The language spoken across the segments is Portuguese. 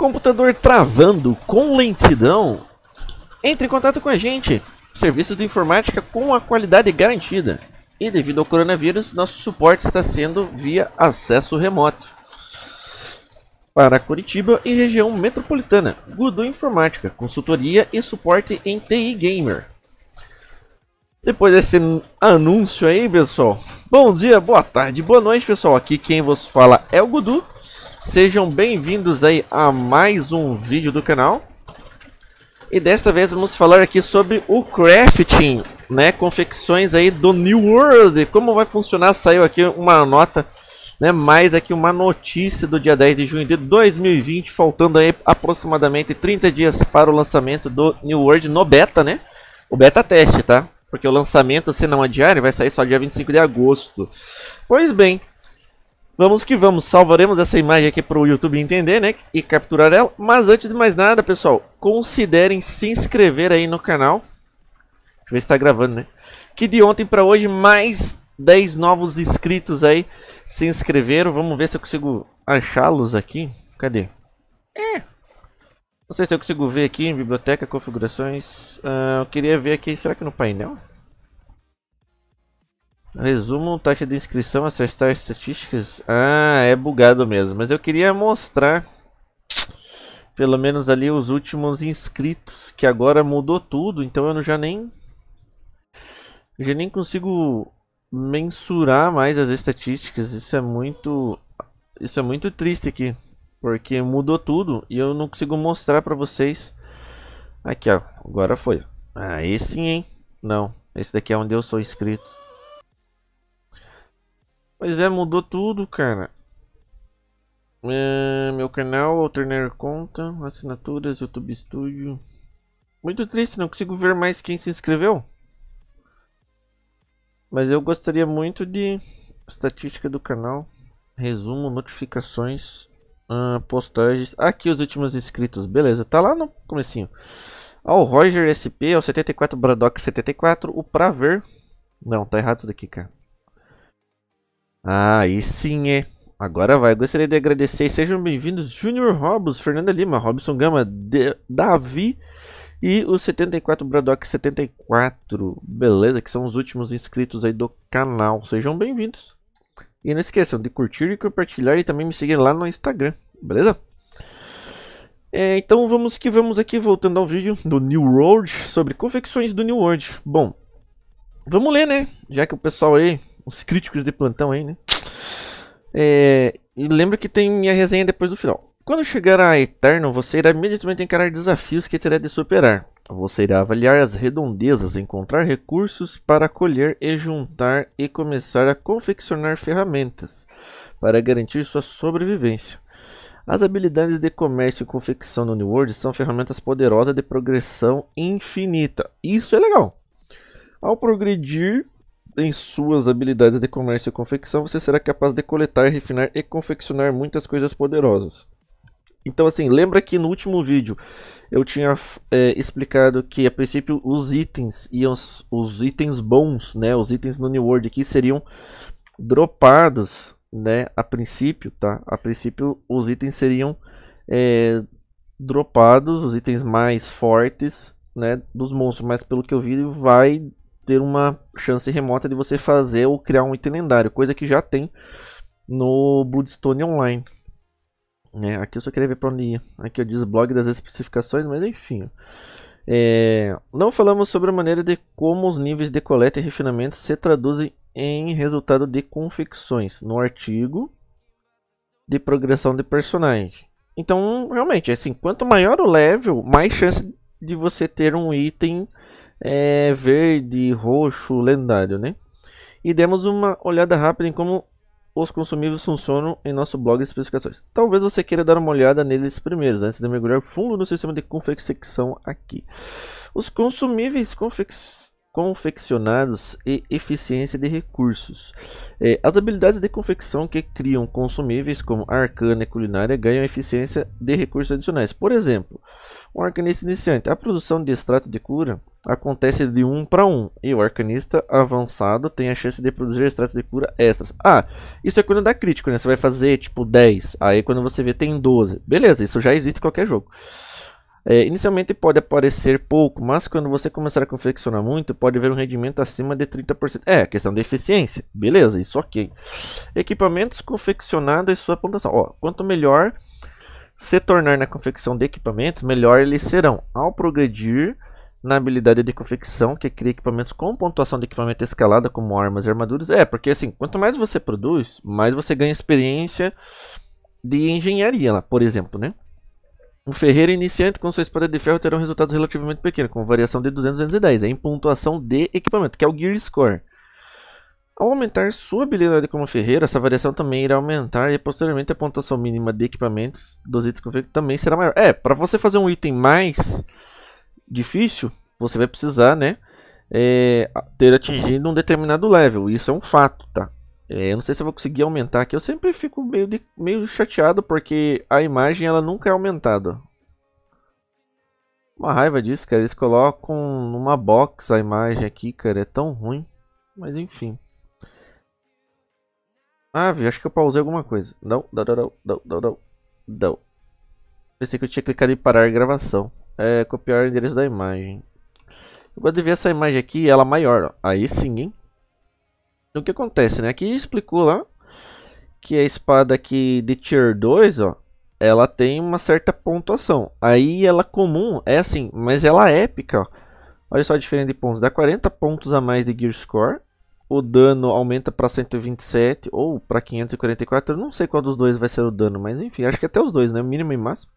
computador travando com lentidão, entre em contato com a gente. Serviços de informática com a qualidade garantida. E devido ao coronavírus, nosso suporte está sendo via acesso remoto. Para Curitiba e região metropolitana, Gudu Informática, consultoria e suporte em TI Gamer. Depois desse anúncio aí, pessoal. Bom dia, boa tarde, boa noite, pessoal. Aqui quem vos fala é o Gudu Sejam bem-vindos aí a mais um vídeo do canal. E desta vez vamos falar aqui sobre o crafting, né? Confecções aí do New World. Como vai funcionar? Saiu aqui uma nota, né? Mais aqui uma notícia do dia 10 de junho de 2020, faltando aí aproximadamente 30 dias para o lançamento do New World no beta, né? O beta teste, tá? Porque o lançamento, se não adiar, vai sair só dia 25 de agosto. Pois bem, Vamos que vamos, salvaremos essa imagem aqui para o YouTube entender, né? E capturar ela. Mas antes de mais nada, pessoal, considerem se inscrever aí no canal. Deixa eu ver se está gravando, né? Que de ontem para hoje, mais 10 novos inscritos aí se inscreveram. Vamos ver se eu consigo achá-los aqui. Cadê? É. Não sei se eu consigo ver aqui em biblioteca, configurações. Uh, eu queria ver aqui, será que no painel? Resumo, taxa de inscrição, acertar estatísticas. Ah, é bugado mesmo. Mas eu queria mostrar, pelo menos ali, os últimos inscritos. Que agora mudou tudo, então eu já nem... Já nem consigo mensurar mais as estatísticas. Isso é muito... Isso é muito triste aqui. Porque mudou tudo e eu não consigo mostrar pra vocês. Aqui, ó. Agora foi. Aí sim, hein. Não. Esse daqui é onde eu sou inscrito. Pois é, mudou tudo, cara. É, meu canal, alternar conta, assinaturas, YouTube Studio. Muito triste, não consigo ver mais quem se inscreveu. Mas eu gostaria muito de estatística do canal, resumo, notificações, uh, postagens. Aqui os últimos inscritos, beleza, tá lá no comecinho. Ó, o Roger SP, o 74 Bradock 74, o Praver. Não, tá errado daqui, cara. Ah, aí sim, é. Agora vai. Gostaria de agradecer e sejam bem-vindos Júnior Robos, Fernanda Lima, Robson Gama, de Davi e o 74 Bradock 74. Beleza, que são os últimos inscritos aí do canal. Sejam bem-vindos. E não esqueçam de curtir e compartilhar e também me seguir lá no Instagram, beleza? É, então vamos que vamos aqui, voltando ao vídeo do New World sobre confecções do New World. Bom, vamos ler, né? Já que o pessoal aí os críticos de plantão aí, né? É, e lembra que tem minha resenha depois do final. Quando chegar a Eterno, você irá imediatamente encarar desafios que terá de superar. Você irá avaliar as redondezas, encontrar recursos para colher e juntar e começar a confeccionar ferramentas para garantir sua sobrevivência. As habilidades de comércio e confecção no New World são ferramentas poderosas de progressão infinita. Isso é legal. Ao progredir, em suas habilidades de comércio e confecção, você será capaz de coletar, refinar e confeccionar muitas coisas poderosas. Então, assim, lembra que no último vídeo eu tinha é, explicado que a princípio os itens e os, os, itens bons, né, os itens no New World aqui seriam dropados, né, a princípio, tá? A princípio os itens seriam é, dropados, os itens mais fortes, né, dos monstros, mas pelo que eu vi vai ter uma chance remota de você fazer ou criar um item lendário, coisa que já tem no Bloodstone Online. É, aqui eu só queria ver para onde ia. Aqui eu diz blog das especificações, mas enfim. É, não falamos sobre a maneira de como os níveis de coleta e refinamento se traduzem em resultado de confecções no artigo de progressão de personagem. Então, realmente, assim, quanto maior o level, mais chance de você ter um item é, verde, roxo, lendário, né? E demos uma olhada rápida em como os consumíveis funcionam em nosso blog de especificações. Talvez você queira dar uma olhada neles primeiros, antes de mergulhar fundo no sistema de confecção aqui. Os consumíveis confecção confeccionados e eficiência de recursos. É, as habilidades de confecção que criam consumíveis, como arcana e culinária, ganham eficiência de recursos adicionais. Por exemplo, um arcanista iniciante, a produção de extrato de cura acontece de 1 um para 1, um, e o arcanista avançado tem a chance de produzir extrato de cura extras. Ah, isso é quando dá crítico, né? Você vai fazer tipo 10, aí quando você vê tem 12. Beleza, isso já existe em qualquer jogo. É, inicialmente pode aparecer pouco, mas quando você começar a confeccionar muito, pode haver um rendimento acima de 30%. É, questão de eficiência. Beleza, isso ok. Equipamentos confeccionados e sua pontuação. Ó, quanto melhor se tornar na confecção de equipamentos, melhor eles serão. Ao progredir na habilidade de confecção, que cria equipamentos com pontuação de equipamento escalada, como armas e armaduras. É, porque assim, quanto mais você produz, mais você ganha experiência de engenharia, lá, por exemplo, né? Um ferreiro iniciante com sua espada de ferro terá um resultado relativamente pequeno, com variação de 210, em pontuação de equipamento, que é o Gear Score. Ao aumentar sua habilidade como ferreiro, essa variação também irá aumentar e posteriormente a pontuação mínima de equipamentos dos itens configurados também será maior. É, para você fazer um item mais difícil, você vai precisar, né, é, ter atingido um determinado level. Isso é um fato, tá? É, eu não sei se eu vou conseguir aumentar aqui. Eu sempre fico meio, de, meio chateado porque a imagem ela nunca é aumentada. Uma raiva disso, cara. Eles colocam numa box a imagem aqui, cara. É tão ruim. Mas enfim. Ah, vi, acho que eu pausei alguma coisa. Não, não, não, não, não, não, não. Pensei que eu tinha clicado em parar gravação. É, copiar o endereço da imagem. Eu gosto de ver essa imagem aqui, ela maior. Ó. Aí sim, hein? Então o que acontece, né? Aqui explicou lá que a espada aqui de tier 2, ó, ela tem uma certa pontuação. Aí ela comum é assim, mas ela é épica, ó. Olha só a diferença de pontos, dá 40 pontos a mais de gear score. O dano aumenta para 127 ou para 544, eu não sei qual dos dois vai ser o dano, mas enfim, acho que até os dois, né? Mínimo e máximo.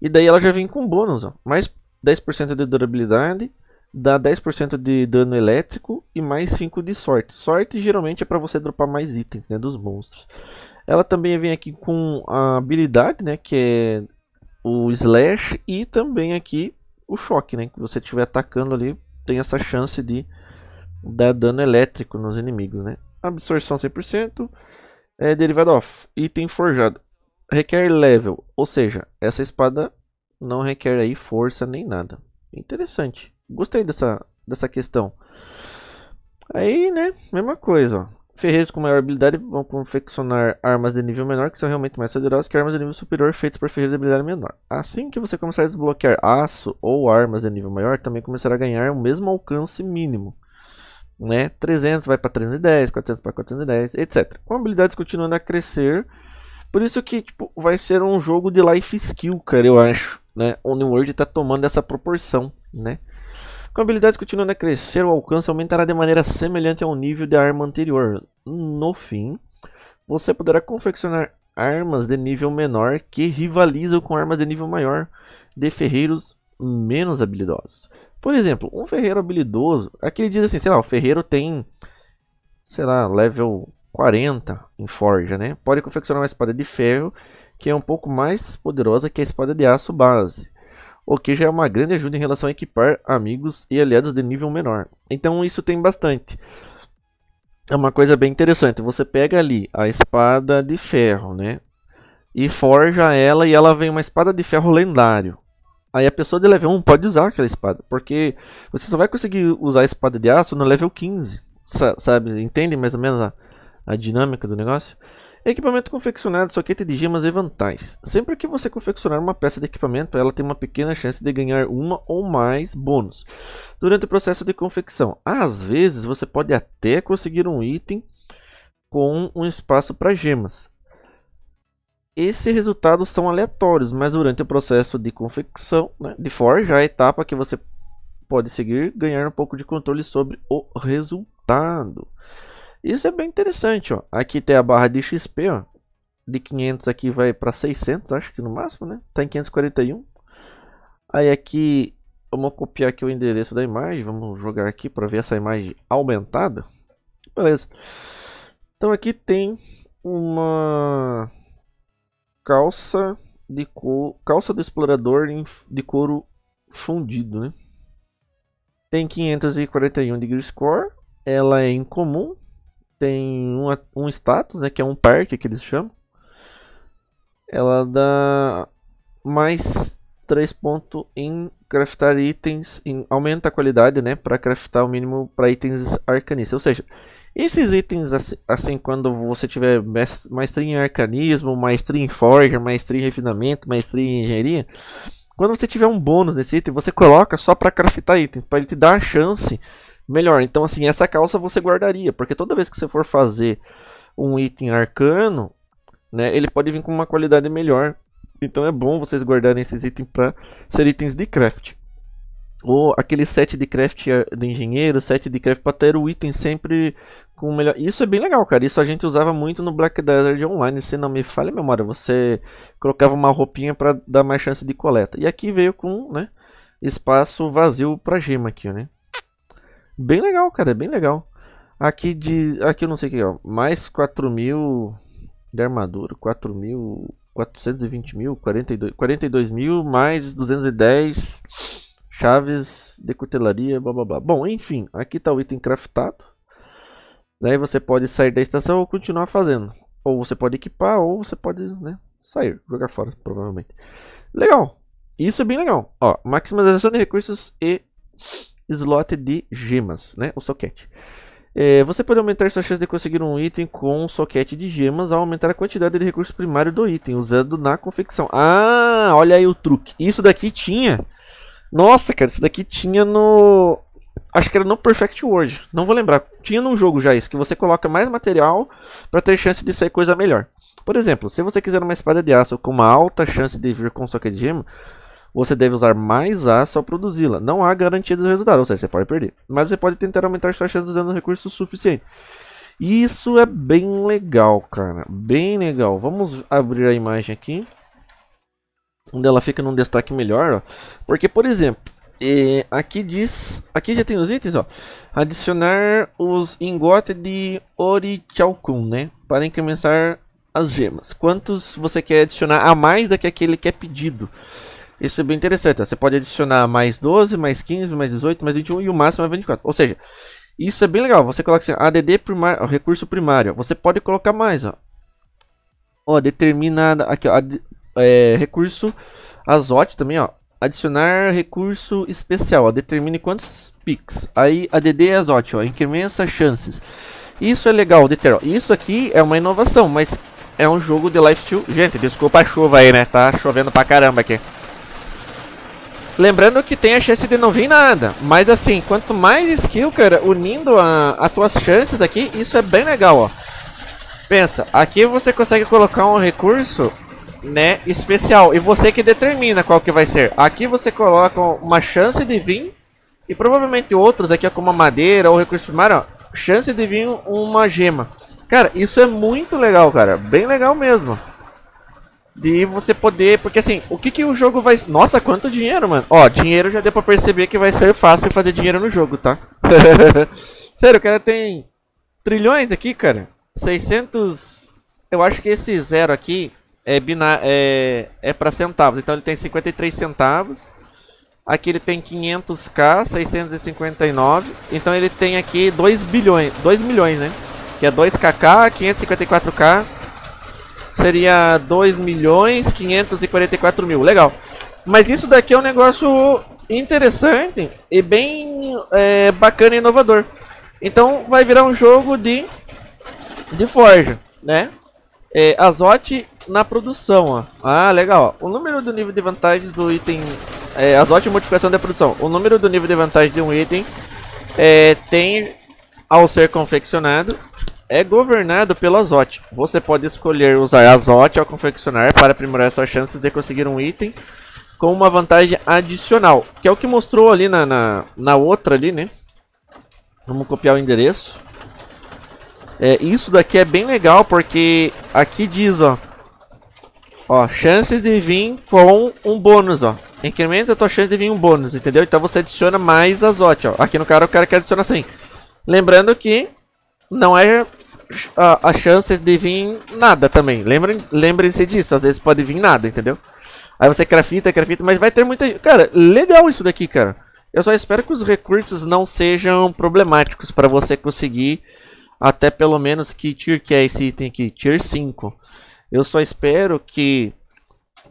E daí ela já vem com bônus, ó. Mais 10% de durabilidade, dá 10% de dano elétrico e mais 5 de sorte. Sorte geralmente é para você dropar mais itens né, dos monstros. Ela também vem aqui com a habilidade, né, que é o slash e também aqui o choque, né, que você estiver atacando ali, tem essa chance de dar dano elétrico nos inimigos, né. Absorção 100%, é derivado off, item forjado. Requer level, ou seja, essa espada não requer aí força nem nada. Interessante. Gostei dessa, dessa questão. Aí, né? Mesma coisa, ó. Ferreiros com maior habilidade vão confeccionar armas de nível menor que são realmente mais poderosas que armas de nível superior feitas por ferreiros de habilidade menor. Assim que você começar a desbloquear aço ou armas de nível maior, também começará a ganhar o mesmo alcance mínimo. Né? 300 vai para 310, 400 para 410, etc. Com habilidades continuando a crescer. Por isso que tipo, vai ser um jogo de life skill, cara, eu acho. Né? O New World está tomando essa proporção. Né? Com habilidades continuando a crescer, o alcance aumentará de maneira semelhante ao nível da arma anterior. No fim, você poderá confeccionar armas de nível menor que rivalizam com armas de nível maior de ferreiros menos habilidosos. Por exemplo, um ferreiro habilidoso, aqui ele diz assim, sei lá, o ferreiro tem, sei lá, level 40 em forja, né? Pode confeccionar uma espada de ferro que é um pouco mais poderosa que a espada de aço base o que já é uma grande ajuda em relação a equipar amigos e aliados de nível menor. Então isso tem bastante. É uma coisa bem interessante. Você pega ali a espada de ferro, né? E forja ela e ela vem uma espada de ferro lendário. Aí a pessoa de level 1 pode usar aquela espada, porque você só vai conseguir usar a espada de aço no level 15. Sabe, entende mais ou menos a, a dinâmica do negócio? Equipamento confeccionado só de gemas e vantagens. Sempre que você confeccionar uma peça de equipamento, ela tem uma pequena chance de ganhar uma ou mais bônus durante o processo de confecção. Às vezes, você pode até conseguir um item com um espaço para gemas. Esses resultados são aleatórios, mas durante o processo de confecção, né, de forja, a etapa que você pode seguir, ganhar um pouco de controle sobre o resultado. Isso é bem interessante, ó. Aqui tem a barra de XP, ó. De 500 aqui vai para 600, acho que no máximo, né? Tá em 541. Aí aqui, vamos copiar aqui o endereço da imagem. Vamos jogar aqui para ver essa imagem aumentada. Beleza. Então aqui tem uma calça de couro, calça do explorador de couro fundido, né? Tem 541 de grid score, ela é incomum, tem um, um status, né, que é um parque que eles chamam. Ela dá mais 3 pontos em craftar itens, em, aumenta a qualidade, né, para craftar o mínimo para itens arcanistas. Ou seja, esses itens assim, assim quando você tiver maestria em arcanismo, maestria em forja, maestria em refinamento, maestria em engenharia, quando você tiver um bônus nesse item, você coloca só para craftar item, para ele te dar a chance melhor. Então, assim, essa calça você guardaria, porque toda vez que você for fazer um item arcano, né, ele pode vir com uma qualidade melhor. Então é bom vocês guardarem esses itens para ser itens de craft. Ou aquele set de craft eh, de engenheiro, set de craft para ter o item sempre com o melhor. Isso é bem legal, cara. Isso a gente usava muito no Black Desert Online, se não me falha a memória. Você colocava uma roupinha para dar mais chance de coleta. E aqui veio com, né, espaço vazio para gema aqui, né? Bem legal, cara, é bem legal. Aqui de. Aqui eu não sei o que é. Mais 4 mil de armadura. 4 mil. 420 mil. 42, 42 mil. Mais 210 chaves de cutelaria. Blá blá blá. Bom, enfim. Aqui está o item craftado. Daí você pode sair da estação ou continuar fazendo. Ou você pode equipar, ou você pode né, sair, jogar fora, provavelmente. Legal. Isso é bem legal. Ó, maximização de recursos e slot de gemas, né? O soquete. É, você pode aumentar sua chance de conseguir um item com um soquete de gemas ao aumentar a quantidade de recurso primário do item, usando na confecção. Ah, olha aí o truque. Isso daqui tinha. Nossa, cara, isso daqui tinha no. Acho que era no Perfect World. Não vou lembrar. Tinha num jogo já isso, que você coloca mais material para ter chance de sair coisa melhor. Por exemplo, se você quiser uma espada de aço com uma alta chance de vir com um soquete de gema, você deve usar mais aço ao produzi-la. Não há garantia do resultado, ou seja, você pode perder. Mas você pode tentar aumentar suas chances usando recursos suficientes. Isso é bem legal, cara. Bem legal. Vamos abrir a imagem aqui. Onde ela fica num destaque melhor. Ó. Porque, por exemplo, é, aqui diz... Aqui já tem os itens, ó. Adicionar os ingotes de Orichalcum, né? Para incrementar as gemas. Quantos você quer adicionar a mais do que aquele que é pedido? Isso é bem interessante. Ó. Você pode adicionar mais 12, mais 15, mais 18, mais 21 e o máximo é 24. Ou seja, isso é bem legal. Você coloca assim, ADD primário, recurso primário. Você pode colocar mais, ó. Ó, determinada aqui, ó, ad, é, recurso azote também, ó. Adicionar recurso especial, ó, determine quantos pics. Aí ADD é azote, ó, incrementa chances. Isso é legal, Deter. Isso aqui é uma inovação, mas é um jogo de life steal. Gente, desculpa a chuva aí, né? Tá chovendo pra caramba aqui. Lembrando que tem a chance de não vir nada, mas assim, quanto mais skill, cara, unindo a, as tuas chances aqui, isso é bem legal, ó. Pensa, aqui você consegue colocar um recurso, né, especial, e você que determina qual que vai ser. Aqui você coloca uma chance de vir, e provavelmente outros aqui, ó, como a madeira ou recurso primário, ó, chance de vir uma gema. Cara, isso é muito legal, cara, bem legal mesmo de você poder. Porque assim, o que, que o jogo vai. Nossa, quanto dinheiro, mano. Ó, dinheiro já deu pra perceber que vai ser fácil fazer dinheiro no jogo, tá? Sério, o cara tem trilhões aqui, cara. 600. Eu acho que esse zero aqui é, bina... é... é pra centavos. Então ele tem 53 centavos. Aqui ele tem 500k, 659. Então ele tem aqui 2 bilhões, 2 milhões, né? Que é 2kk, 554k, seria 2 milhões 544 mil. Legal. Mas isso daqui é um negócio interessante e bem é, bacana e inovador. Então vai virar um jogo de, de forja, né? É, azote na produção, ó. Ah, legal. O número do nível de vantagens do item... É, azote e multiplicação da produção. O número do nível de vantagem de um item é, tem, ao ser confeccionado, é governado pelo azote. Você pode escolher usar azote ao confeccionar para aprimorar suas chances de conseguir um item com uma vantagem adicional. Que é o que mostrou ali na, na, na outra ali, né? Vamos copiar o endereço. É, isso daqui é bem legal porque aqui diz, ó. Ó, chances de vir com um bônus, ó. Incrementa a tua chance de vir um bônus, entendeu? Então você adiciona mais azote, ó. Aqui no cara, o cara quer adicionar 100. Lembrando que não é a, as chances de vir nada também. Lembrem, lembrem-se disso, às vezes pode vir nada, entendeu? Aí você crafita, crafita, mas vai ter muita... Cara, legal isso daqui, cara. Eu só espero que os recursos não sejam problemáticos para você conseguir até pelo menos que tier que é esse item aqui, tier 5. Eu só espero que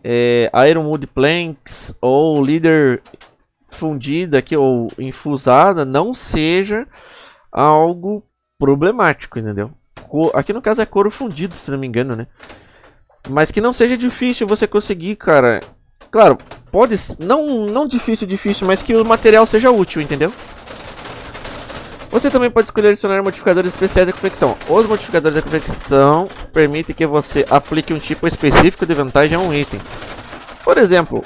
é, Ironwood Planks ou Leader fundida aqui ou infusada não seja algo problemático, entendeu? couro. Aqui no caso é couro fundido, se não me engano, né? Mas que não seja difícil você conseguir, cara. Claro, pode. Não, não difícil, difícil, mas que o material seja útil, entendeu? Você também pode escolher adicionar modificadores especiais à confecção. Os modificadores da confecção permitem que você aplique um tipo específico de vantagem a um item. Por exemplo,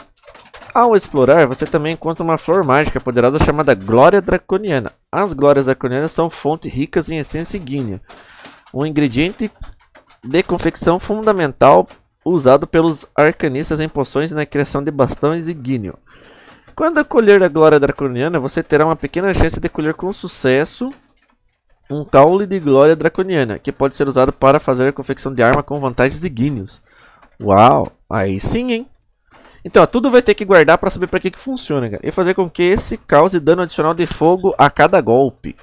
ao explorar, você também encontra uma flor mágica poderosa chamada Glória Draconiana. As glórias draconianas são fontes ricas em essência e guinea um ingrediente de confecção fundamental usado pelos arcanistas em poções na né? criação de bastões e guinho. Quando colher a glória draconiana, você terá uma pequena chance de colher com sucesso um caule de glória draconiana, que pode ser usado para fazer a confecção de arma com vantagens de guinhos. Uau, aí sim, hein? Então, tudo vai ter que guardar para saber para que, que funciona, cara. E fazer com que esse cause dano adicional de fogo a cada golpe.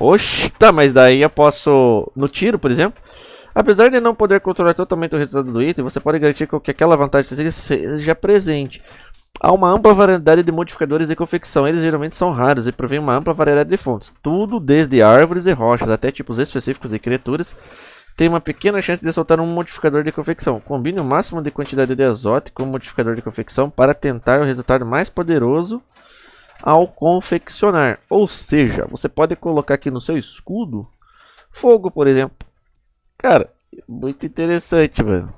Oxi, tá, mas daí eu posso... No tiro, por exemplo... Apesar de não poder controlar totalmente o resultado do item, você pode garantir que aquela vantagem seja presente. Há uma ampla variedade de modificadores de confecção, eles geralmente são raros e provém uma ampla variedade de fontes. Tudo, desde árvores e rochas até tipos específicos de criaturas, tem uma pequena chance de soltar um modificador de confecção. Combine o máximo de quantidade de azote com o modificador de confecção para tentar o resultado mais poderoso ao confeccionar. Ou seja, você pode colocar aqui no seu escudo fogo, por exemplo. Cara, muito interessante, mano.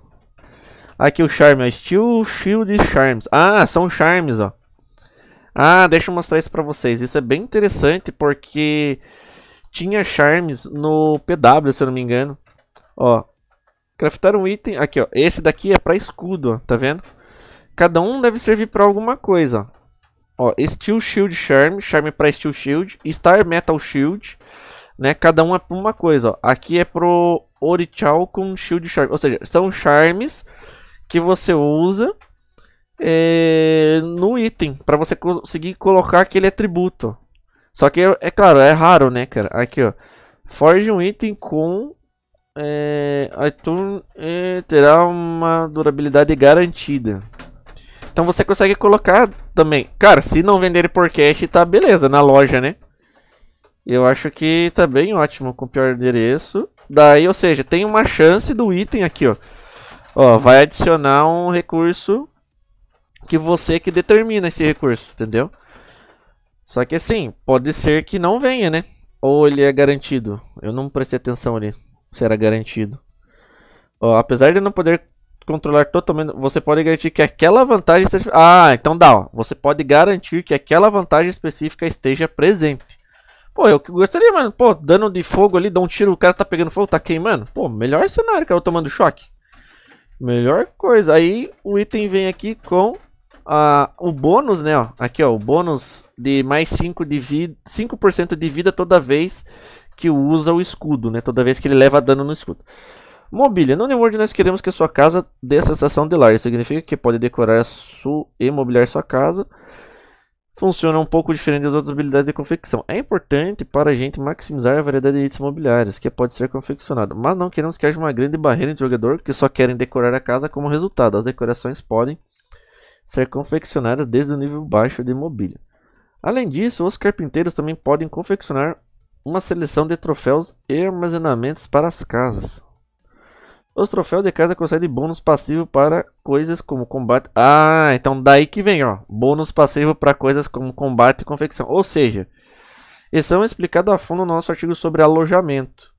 Aqui o charme, ó. Steel Shield Charms. Ah, são charmes, ó. Ah, deixa eu mostrar isso pra vocês. Isso é bem interessante porque tinha charmes no PW, se eu não me engano. Ó, craftar um item. Aqui, ó. Esse daqui é pra escudo, ó. Tá vendo? Cada um deve servir pra alguma coisa, ó. Ó, Steel Shield Charm, Charm para Steel Shield, Star Metal Shield, né? Cada um é uma coisa, ó. Aqui é pro Orichal com Shield Charm, ou seja, são charmes que você usa é, no item para você conseguir colocar aquele atributo. Só que é, é claro, é raro, né, cara? Aqui, ó. Forge um item com é, iTunes é, terá uma durabilidade garantida. Então você consegue colocar também. Cara, se não vender por cash, tá beleza, na loja, né? Eu acho que tá bem ótimo com o pior endereço. Daí, ou seja, tem uma chance do item aqui, ó. Ó, vai adicionar um recurso que você que determina esse recurso, entendeu? Só que assim, pode ser que não venha, né? Ou ele é garantido. Eu não prestei atenção ali. Será garantido. Ó, apesar de não poder controlar totalmente. Você pode garantir que aquela vantagem. Esteja... Ah, então dá. Ó. Você pode garantir que aquela vantagem específica esteja presente. Pô, eu gostaria, mano. Pô, dano de fogo ali, dá um tiro, o cara tá pegando fogo, tá queimando. Pô, melhor cenário, cara, eu tomando choque. Melhor coisa. Aí o item vem aqui com a, o bônus, né? Ó, aqui, ó, o bônus de mais 5% de, vi 5 de vida toda vez que usa o escudo, né? Toda vez que ele leva dano no escudo. Mobília. No New World nós queremos que a sua casa dê a sensação de lar. Isso significa que pode decorar e mobiliar sua casa. Funciona um pouco diferente das outras habilidades de confecção. É importante para a gente maximizar a variedade de itens mobiliários que pode ser confeccionado, mas não queremos que haja uma grande barreira entre o jogador que só querem decorar a casa como resultado. As decorações podem ser confeccionadas desde o nível baixo de mobília. Além disso, os carpinteiros também podem confeccionar uma seleção de troféus e armazenamentos para as casas. Os troféus de casa concedem bônus passivo para coisas como combate. Ah, então daí que vem, ó. Bônus passivo para coisas como combate e confecção. Ou seja, isso é explicado a fundo no nosso artigo sobre alojamento.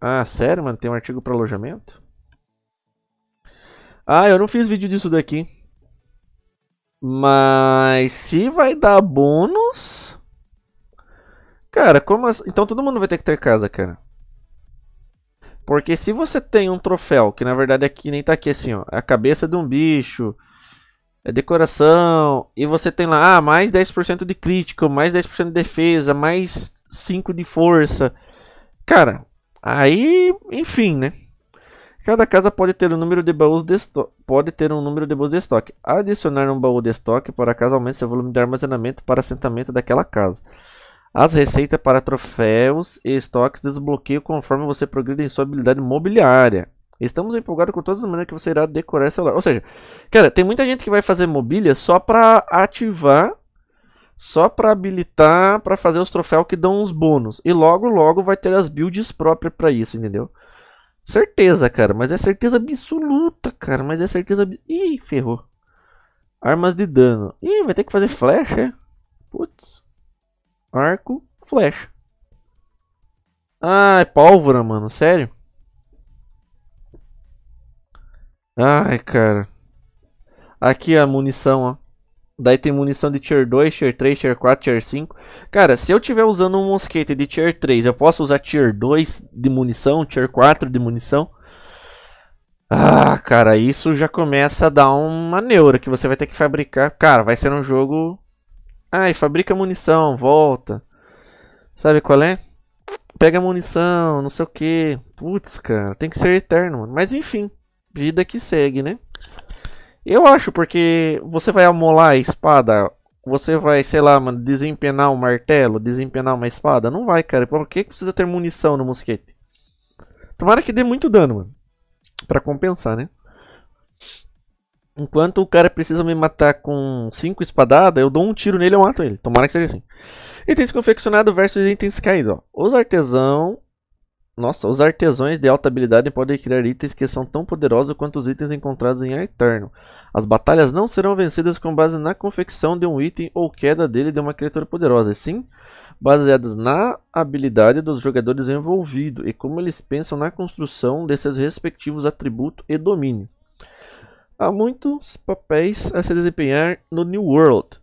Ah, sério, mano? Tem um artigo para alojamento? Ah, eu não fiz vídeo disso daqui. Mas se vai dar bônus. Cara, como assim? Então todo mundo vai ter que ter casa, cara. Porque se você tem um troféu, que na verdade aqui é nem tá aqui assim, ó, é a cabeça de um bicho, é decoração, e você tem lá, ah, mais 10% de crítico, mais 10% de defesa, mais 5 de força. Cara, aí, enfim, né? Cada casa pode ter um número de baús de estoque, pode ter um número de baús de estoque. Adicionar um baú de estoque para casa aumenta seu volume de armazenamento para assentamento daquela casa. As receitas para troféus e estoques desbloqueiam conforme você progride em sua habilidade mobiliária. Estamos empolgados com todas as maneiras que você irá decorar seu lar. Ou seja, cara, tem muita gente que vai fazer mobília só para ativar, só para habilitar, para fazer os troféus que dão uns bônus. E logo, logo vai ter as builds próprias para isso, entendeu? Certeza, cara, mas é certeza absoluta, cara, mas é certeza... Ih, ferrou. Armas de dano. Ih, vai ter que fazer flecha, é? Putz arco, flecha. Ah, é pólvora, mano, sério? Ai, cara. Aqui a munição, ó. Daí tem munição de tier 2, tier 3, tier 4, tier 5. Cara, se eu tiver usando um mosquete de tier 3, eu posso usar tier 2 de munição, tier 4 de munição. Ah, cara, isso já começa a dar uma neura que você vai ter que fabricar. Cara, vai ser um jogo Ai, fabrica munição, volta. Sabe qual é? Pega munição, não sei o que. Putz, cara, tem que ser eterno. Mano. Mas enfim, vida que segue, né? Eu acho, porque você vai amolar a espada, você vai, sei lá, mano, desempenar um martelo, desempenar uma espada. Não vai, cara. Por que, precisa ter munição no mosquete? Tomara que dê muito dano, mano. Pra compensar, né? Enquanto o cara precisa me matar com 5 espadadas, eu dou um tiro nele e eu mato ele. Tomara que seja assim. Itens confeccionados versus itens caídos. Os artesão... Nossa, os artesãos de alta habilidade podem criar itens que são tão poderosos quanto os itens encontrados em Eterno. As batalhas não serão vencidas com base na confecção de um item ou queda dele de uma criatura poderosa, e sim baseadas na habilidade dos jogadores envolvidos e como eles pensam na construção de seus respectivos atributos e domínio. Há muitos papéis a se desempenhar no New World.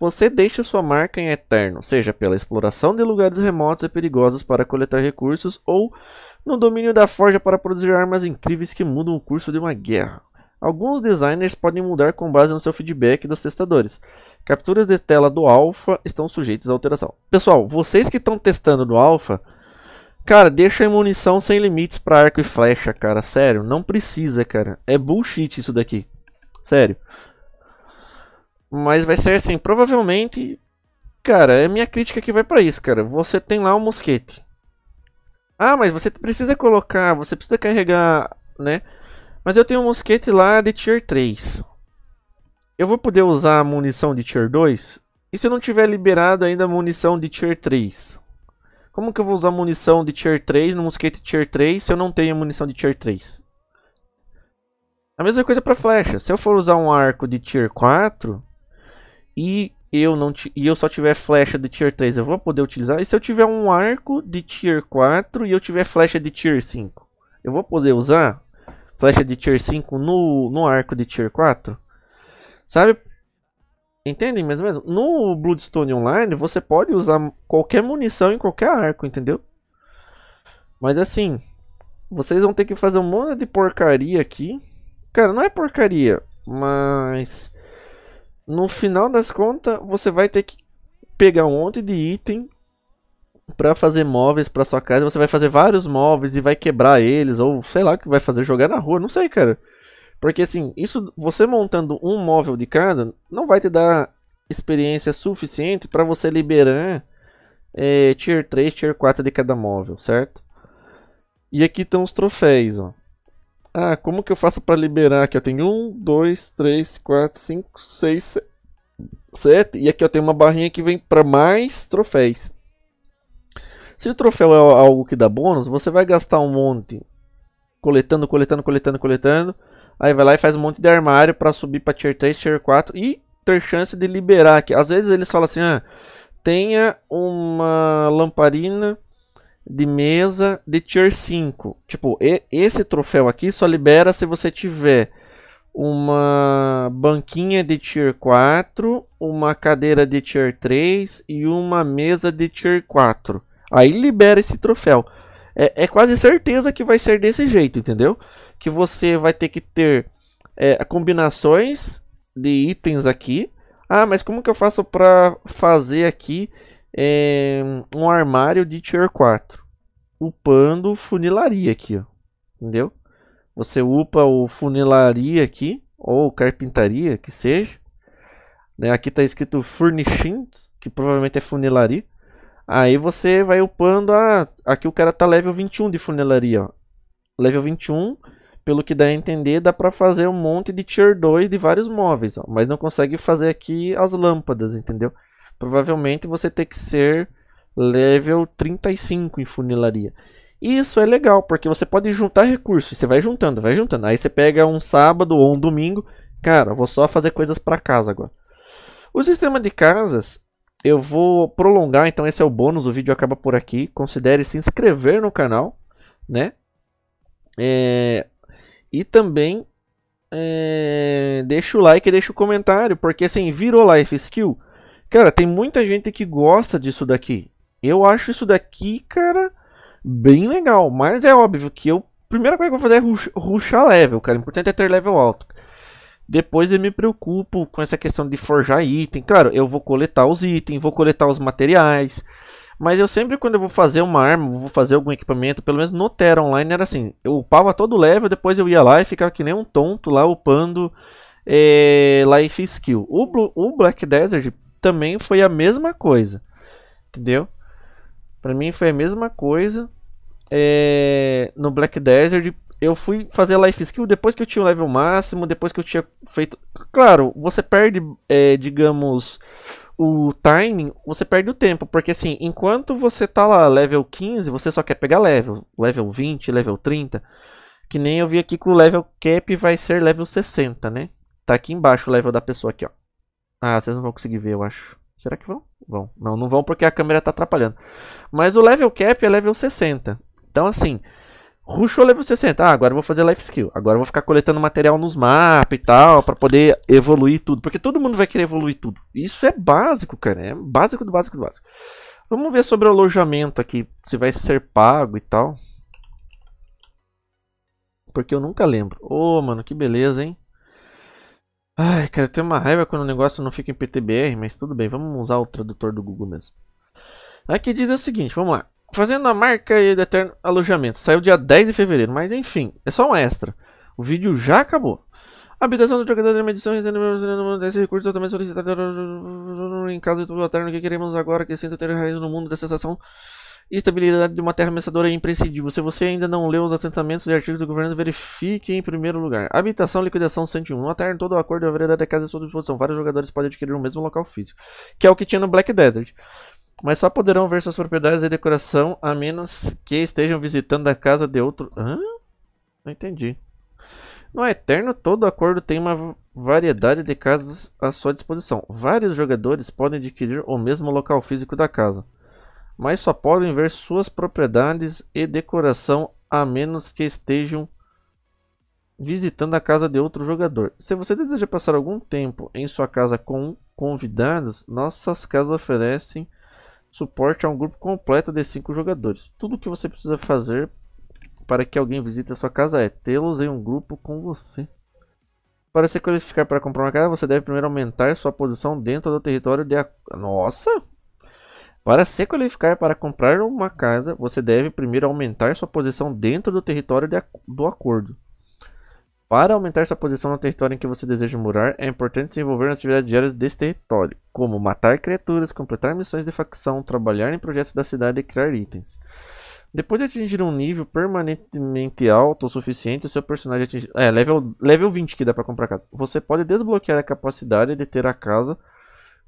Você deixa sua marca em eterno, seja pela exploração de lugares remotos e perigosos para coletar recursos ou no domínio da forja para produzir armas incríveis que mudam o curso de uma guerra. Alguns designers podem mudar com base no seu feedback dos testadores. Capturas de tela do alfa estão sujeitas à alteração. Pessoal, vocês que estão testando no alfa, Cara, deixa a munição sem limites para arco e flecha, cara. Sério, não precisa, cara. É bullshit isso daqui. Sério. Mas vai ser assim, provavelmente... Cara, é minha crítica que vai para isso, cara. Você tem lá um mosquete. Ah, mas você precisa colocar, você precisa carregar, né? Mas eu tenho um mosquete lá de tier 3. Eu vou poder usar a munição de tier 2? E se eu não tiver liberado ainda a munição de tier 3? Como que eu vou usar munição de tier 3 no mosquete tier 3 se eu não tenho munição de tier 3? A mesma coisa para flecha. Se eu for usar um arco de tier 4 e eu não e eu só tiver flecha de tier 3, eu vou poder utilizar. E se eu tiver um arco de tier 4 e eu tiver flecha de tier 5, eu vou poder usar flecha de tier 5 no, no arco de tier 4? Sabe? Entendem mais ou menos? No Bloodstone Online, você pode usar qualquer munição em qualquer arco, entendeu? Mas assim, vocês vão ter que fazer um monte de porcaria aqui. Cara, não é porcaria, mas no final das contas, você vai ter que pegar um monte de item para fazer móveis para sua casa. Você vai fazer vários móveis e vai quebrar eles ou sei lá o que vai fazer, jogar na rua, não sei, cara. Porque assim, isso você montando um móvel de cada não vai te dar experiência suficiente para você liberar é, tier 3, tier 4 de cada móvel, certo? E aqui estão os troféus, ó. Ah, como que eu faço para liberar? Aqui eu tenho 1, 2, 3, 4, 5, 6, 7. E aqui eu tenho uma barrinha que vem para mais troféus. Se o troféu é algo que dá bônus, você vai gastar um monte coletando, coletando, coletando, coletando. Aí vai lá e faz um monte de armário para subir para tier 3, tier 4 e ter chance de liberar. aqui. às vezes eles falam assim: ah, tenha uma lamparina de mesa de tier 5. Tipo, esse troféu aqui só libera se você tiver uma banquinha de tier 4, uma cadeira de tier 3 e uma mesa de tier 4. Aí libera esse troféu é, é quase certeza que vai ser desse jeito, entendeu? Que você vai ter que ter é, combinações de itens aqui. Ah, mas como que eu faço para fazer aqui é, um armário de tier 4? Upando funilaria aqui, ó. entendeu? Você upa o funilaria aqui, ou carpintaria, que seja. Né? Aqui está escrito furnishings, que provavelmente é funilaria. Aí você vai upando. a aqui o cara tá level 21 de funelaria, ó. Level 21, pelo que dá a entender, dá pra fazer um monte de tier 2 de vários móveis, ó. Mas não consegue fazer aqui as lâmpadas, entendeu? Provavelmente você tem que ser level 35 em funilaria. Isso é legal, porque você pode juntar recursos. Você vai juntando, vai juntando. Aí você pega um sábado ou um domingo. Cara, vou só fazer coisas para casa agora. O sistema de casas eu vou prolongar, então esse é o bônus, o vídeo acaba por aqui. Considere se inscrever no canal, né? É... E também é... deixa o like e deixa o comentário, porque assim, virou life skill. Cara, tem muita gente que gosta disso daqui. Eu acho isso daqui, cara, bem legal. Mas é óbvio que eu. Primeira coisa que eu vou fazer é rush, rushar level, cara. O importante é ter level alto. Depois eu me preocupo com essa questão de forjar item. Claro, eu vou coletar os itens, vou coletar os materiais. Mas eu sempre, quando eu vou fazer uma arma, vou fazer algum equipamento, pelo menos no Terra Online era assim: eu upava todo o level, depois eu ia lá e ficava que nem um tonto lá upando é, Life Skill. O, Blue, o Black Desert também foi a mesma coisa, entendeu? Pra mim foi a mesma coisa. É, no Black Desert, eu fui fazer life skill depois que eu tinha o level máximo, depois que eu tinha feito. Claro, você perde, é, digamos, o timing, você perde o tempo, porque assim, enquanto você tá lá level 15, você só quer pegar level, level 20, level 30. Que nem eu vi aqui que o level cap vai ser level 60, né? Tá aqui embaixo o level da pessoa aqui, ó. Ah, vocês não vão conseguir ver, eu acho. Será que vão? Vão. Não, não vão porque a câmera tá atrapalhando. Mas o level cap é level 60. Então assim, Rush level 60. Ah, agora eu vou fazer life skill. Agora eu vou ficar coletando material nos mapas e tal, para poder evoluir tudo. Porque todo mundo vai querer evoluir tudo. Isso é básico, cara. É básico do básico do básico. Vamos ver sobre o alojamento aqui. Se vai ser pago e tal. Porque eu nunca lembro. Ô, oh, mano, que beleza, hein? Ai, cara, eu tenho uma raiva quando o negócio não fica em PTBR, mas tudo bem. Vamos usar o tradutor do Google mesmo. Aqui diz o seguinte, vamos lá. Fazendo a marca e Eterno Alojamento. Saiu dia 10 de fevereiro, mas enfim, é só um extra. O vídeo já acabou. A habitação do jogador de medição desse recurso totalmente solicitado em de do eterno que queremos agora que sinta ter raiz no mundo da sensação e estabilidade de uma terra ameaçadora e é imprescindível. Se você ainda não leu os assentamentos e artigos do governo, verifique em primeiro lugar. Habitação, liquidação 101. No eterno, todo o acordo e a variedade da casa é à sua disposição. Vários jogadores podem adquirir o mesmo local físico, que é o que tinha no Black Desert mas só poderão ver suas propriedades e decoração a menos que estejam visitando a casa de outro. Hã? Não entendi. No Eterno, todo acordo tem uma variedade de casas à sua disposição. Vários jogadores podem adquirir o mesmo local físico da casa, mas só podem ver suas propriedades e decoração a menos que estejam visitando a casa de outro jogador. Se você deseja passar algum tempo em sua casa com convidados, nossas casas oferecem suporte a um grupo completo de 5 jogadores. Tudo o que você precisa fazer para que alguém visite a sua casa é tê-los em um grupo com você. Para se qualificar para comprar uma casa, você deve primeiro aumentar sua posição dentro do território de. Nossa! Para se qualificar para comprar uma casa, você deve primeiro aumentar sua posição dentro do território de... do acordo. Para aumentar sua posição no território em que você deseja morar, é importante se envolver nas atividades diárias desse território, como matar criaturas, completar missões de facção, trabalhar em projetos da cidade e criar itens. Depois de atingir um nível permanentemente alto o suficiente, o seu personagem atingir. É, level, level 20 que dá para comprar casa. Você pode desbloquear a capacidade de ter a casa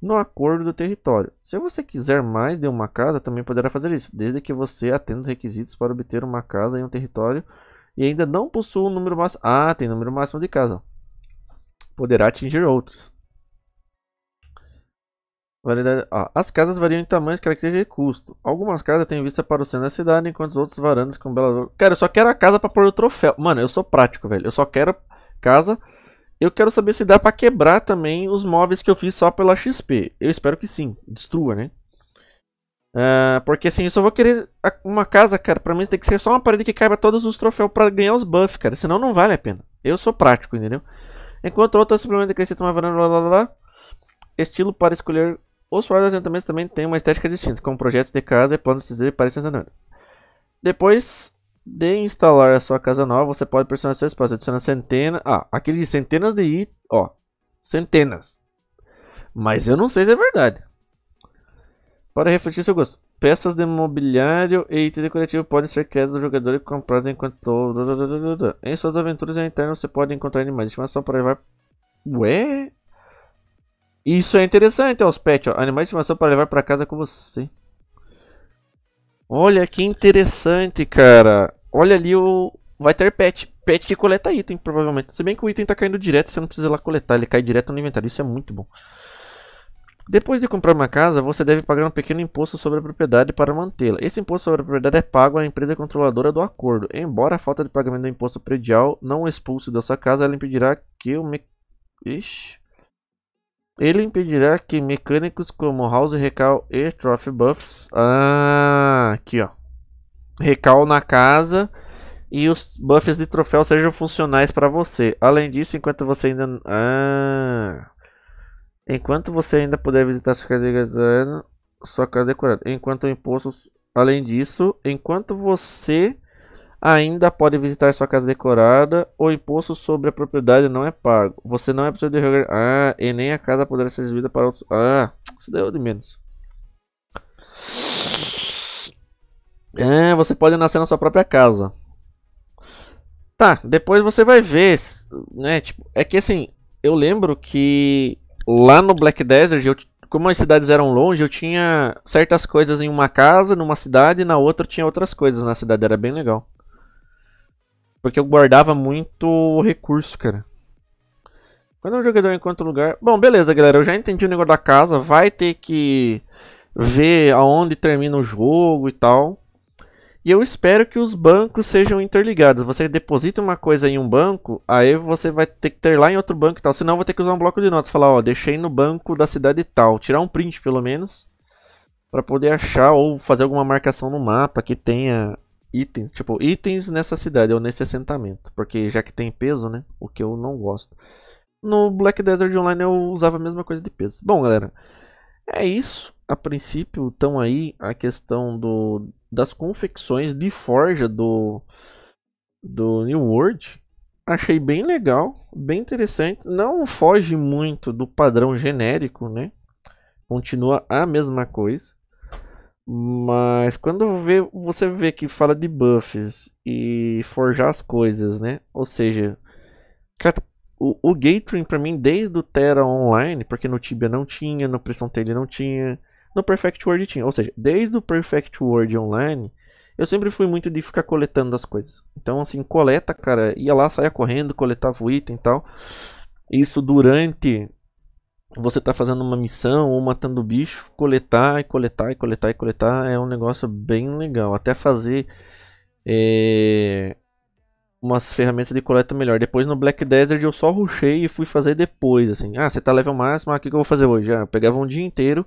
no acordo do território. Se você quiser mais de uma casa, também poderá fazer isso, desde que você atenda os requisitos para obter uma casa em um território e ainda não possui o número máximo. Ah, tem número máximo de casa. Poderá atingir outros. Variedade... Ah, as casas variam em tamanho, características e custo. Algumas casas têm vista para o centro da cidade, enquanto outras varandas com bela. Cara, eu só quero a casa para pôr o troféu. Mano, eu sou prático, velho. Eu só quero casa. Eu quero saber se dá para quebrar também os móveis que eu fiz só pela XP. Eu espero que sim. Destrua, né? Uh, porque assim, eu só vou querer uma casa, cara. Pra mim tem que ser só uma parede que caiba todos os troféus para ganhar os buffs, cara. Senão não vale a pena. Eu sou prático, entendeu? Enquanto outra simplesmente acrescenta uma varanda, blá, blá, blá, Estilo para escolher os próprios adiantamentos também tem uma estética distinta, com projetos de casa e planos de e parecem Depois de instalar a sua casa nova, você pode personalizar seu espaço, Adiciona centenas... Ah, aquele de centenas de itens... Ó, centenas. Mas eu não sei se é verdade. Para refletir seu gosto. Peças de mobiliário e itens decorativos podem ser criadas do jogador e compradas enquanto. Em suas aventuras ao interno você pode encontrar animais de estimação para levar. Ué? Isso é interessante, os pets, ó. Animais de estimação para levar para casa com você. Olha que interessante, cara. Olha ali o. Vai ter pet. Pet que coleta item, provavelmente. Se bem que o item tá caindo direto, você não precisa lá coletar, ele cai direto no inventário. Isso é muito bom. Depois de comprar uma casa, você deve pagar um pequeno imposto sobre a propriedade para mantê-la. Esse imposto sobre a propriedade é pago à empresa controladora do acordo. Embora a falta de pagamento do imposto predial não o expulse da sua casa, ela impedirá que o me... Ixi. Ele impedirá que mecânicos como House Recal e Trophy Buffs. Ah, aqui ó. Recal na casa e os buffs de troféu sejam funcionais para você. Além disso, enquanto você ainda. Ah. Enquanto você ainda puder visitar sua casa decorada, sua casa decorada. Enquanto o imposto, além disso, enquanto você ainda pode visitar sua casa decorada, o imposto sobre a propriedade não é pago. Você não é preciso de ah, e nem a casa poderá ser exibida para outros. Ah, isso deu é de menos. É, você pode nascer na sua própria casa. Tá, depois você vai ver, né? Tipo, é que assim, eu lembro que lá no Black Desert, eu, como as cidades eram longe, eu tinha certas coisas em uma casa, numa cidade, e na outra tinha outras coisas na cidade. Era bem legal. Porque eu guardava muito recurso, cara. Quando um jogador encontra um lugar... Bom, beleza, galera. Eu já entendi o negócio da casa. Vai ter que ver aonde termina o jogo e tal. E eu espero que os bancos sejam interligados. Você deposita uma coisa em um banco, aí você vai ter que ter lá em outro banco e tal. Senão eu vou ter que usar um bloco de notas. Falar, ó, deixei no banco da cidade tal. Tirar um print pelo menos. para poder achar ou fazer alguma marcação no mapa que tenha itens. Tipo, itens nessa cidade ou nesse assentamento. Porque já que tem peso, né? O que eu não gosto. No Black Desert Online eu usava a mesma coisa de peso. Bom, galera. É isso. A princípio, estão aí a questão do das confecções de forja do, do New World. Achei bem legal, bem interessante. Não foge muito do padrão genérico, né? Continua a mesma coisa. Mas quando vê, você vê que fala de buffs e forjar as coisas, né? Ou seja, o, o para mim desde o Terra Online, porque no Tibia não tinha, no Pressão Tele não tinha, no Perfect World tinha. Ou seja, desde o Perfect World Online, eu sempre fui muito de ficar coletando as coisas. Então, assim, coleta, cara, ia lá, saia correndo, coletava o item e tal. Isso durante você tá fazendo uma missão ou matando bicho, coletar e coletar e coletar e coletar é um negócio bem legal. Até fazer é, umas ferramentas de coleta melhor. Depois no Black Desert eu só rushei e fui fazer depois, assim. Ah, você tá level máximo, ah, o que, que eu vou fazer hoje? Ah, eu pegava um dia inteiro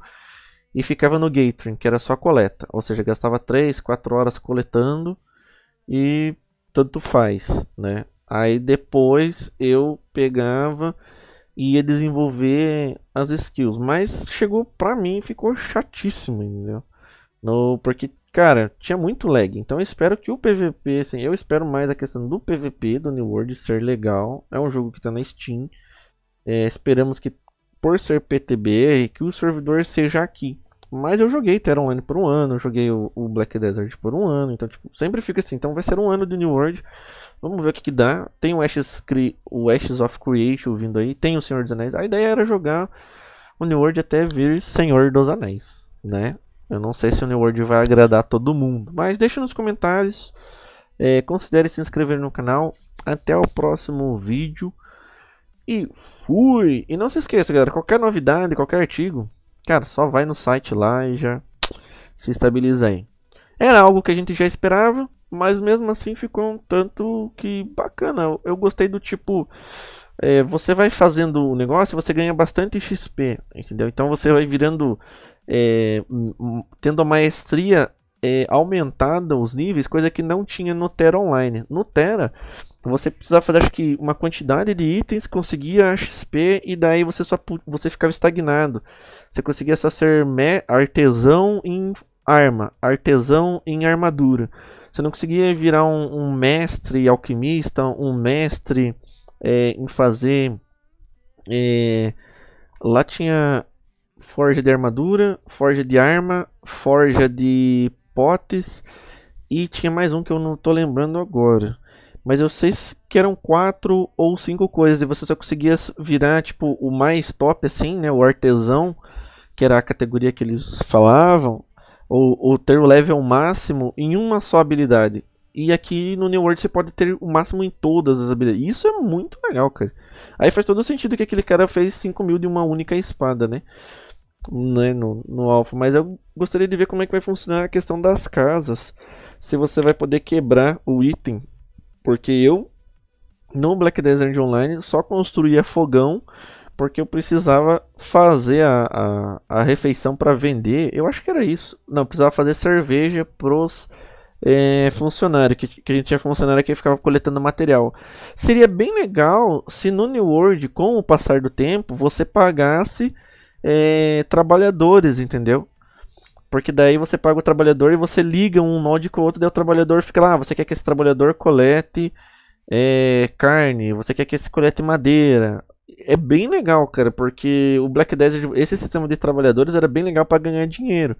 e ficava no gathering, que era só coleta. Ou seja, gastava 3, 4 horas coletando e tanto faz, né? Aí depois eu pegava e ia desenvolver as skills, mas chegou pra mim ficou chatíssimo, entendeu? No, porque, cara, tinha muito lag. Então eu espero que o PVP, assim, eu espero mais a questão do PVP do New World ser legal. É um jogo que tá na Steam. É, esperamos que, por ser PTBR, que o servidor seja aqui. Mas eu joguei Terra Online por um ano, joguei o, o, Black Desert por um ano, então tipo, sempre fica assim, então vai ser um ano de New World. Vamos ver o que, que dá. Tem o Ashes, Cre o Ashes of Creation vindo aí, tem o Senhor dos Anéis. A ideia era jogar o New World até vir Senhor dos Anéis, né? Eu não sei se o New World vai agradar todo mundo, mas deixa nos comentários. É, considere se inscrever no canal. Até o próximo vídeo. E fui! E não se esqueça, galera, qualquer novidade, qualquer artigo, Cara, só vai no site lá e já se estabiliza aí. Era algo que a gente já esperava, mas mesmo assim ficou um tanto que bacana. Eu gostei do tipo. É, você vai fazendo o negócio, você ganha bastante XP, entendeu? Então você vai virando. É, tendo a maestria é, aumentada os níveis, coisa que não tinha no Terra Online. No Terra, você precisava fazer acho que uma quantidade de itens, conseguia XP e daí você só você ficava estagnado. Você conseguia só ser artesão em arma, artesão em armadura. Você não conseguia virar um, um mestre alquimista, um mestre é, em fazer. É, lá tinha forja de armadura, forja de arma, forja de potes e tinha mais um que eu não tô lembrando agora. Mas eu sei que eram quatro ou cinco coisas e você só conseguia virar tipo o mais top assim, né, o artesão, que era a categoria que eles falavam, ou, ou ter o level máximo em uma só habilidade. E aqui no New World você pode ter o máximo em todas as habilidades. Isso é muito legal, cara. Aí faz todo sentido que aquele cara fez 5 mil de uma única espada, né? né, no, no alfa, mas eu gostaria de ver como é que vai funcionar a questão das casas, se você vai poder quebrar o item, porque eu no Black Desert Online só construía fogão porque eu precisava fazer a, a, a refeição para vender, eu acho que era isso, não, precisava fazer cerveja pros é, eh, funcionário, que, que a gente tinha funcionário que ficava coletando material. Seria bem legal se no New World, com o passar do tempo, você pagasse é, trabalhadores, entendeu? Porque daí você paga o trabalhador e você liga um node com o outro, daí o trabalhador fica lá, ah, você quer que esse trabalhador colete é, carne, você quer que esse colete madeira. É bem legal, cara, porque o Black Desert, esse sistema de trabalhadores era bem legal para ganhar dinheiro.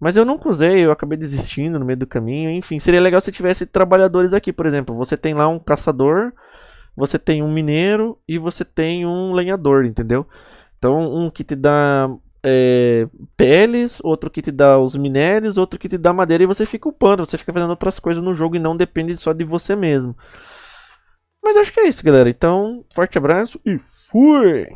Mas eu nunca usei, eu acabei desistindo no meio do caminho. Enfim, seria legal se tivesse trabalhadores aqui, por exemplo. Você tem lá um caçador, você tem um mineiro e você tem um lenhador, entendeu? Então, um que te dá é, peles, outro que te dá os minérios, outro que te dá madeira e você fica upando, você fica fazendo outras coisas no jogo e não depende só de você mesmo. Mas acho que é isso, galera. Então, forte abraço e fui!